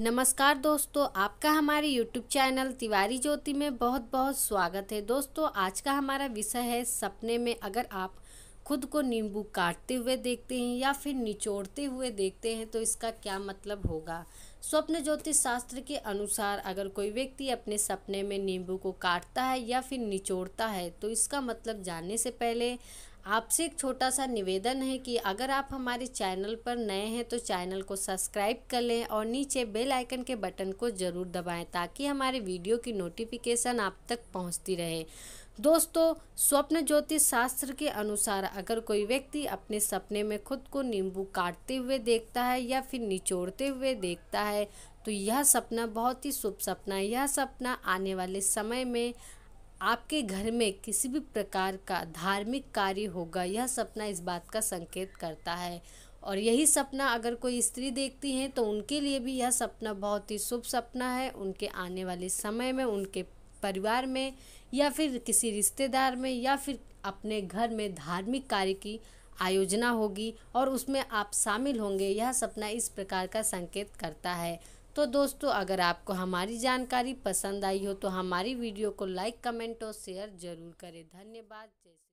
नमस्कार दोस्तों आपका हमारे यूट्यूब चैनल तिवारी ज्योति में बहुत बहुत स्वागत है दोस्तों आज का हमारा विषय है सपने में अगर आप खुद को नींबू काटते हुए देखते हैं या फिर निचोड़ते हुए देखते हैं तो इसका क्या मतलब होगा स्वप्न ज्योतिष शास्त्र के अनुसार अगर कोई व्यक्ति अपने सपने में नींबू को काटता है या फिर निचोड़ता है तो इसका मतलब जानने से पहले आपसे एक छोटा सा निवेदन है कि अगर आप हमारे चैनल पर नए हैं तो चैनल को सब्सक्राइब कर लें और नीचे बेल आइकन के बटन को ज़रूर दबाएं ताकि हमारे वीडियो की नोटिफिकेशन आप तक पहुंचती रहे दोस्तों स्वप्न ज्योतिष शास्त्र के अनुसार अगर कोई व्यक्ति अपने सपने में खुद को नींबू काटते हुए देखता है या फिर निचोड़ते हुए देखता है तो यह सपना बहुत ही शुभ सपना है यह सपना आने वाले समय में आपके घर में किसी भी प्रकार का धार्मिक कार्य होगा यह सपना इस बात का संकेत करता है और यही सपना अगर कोई स्त्री देखती हैं तो उनके लिए भी यह सपना बहुत ही शुभ सपना है उनके आने वाले समय में उनके परिवार में या फिर किसी रिश्तेदार में या फिर अपने घर में धार्मिक कार्य की आयोजना होगी और उसमें आप शामिल होंगे यह सपना इस प्रकार का संकेत करता है तो दोस्तों अगर आपको हमारी जानकारी पसंद आई हो तो हमारी वीडियो को लाइक कमेंट और शेयर ज़रूर करें धन्यवाद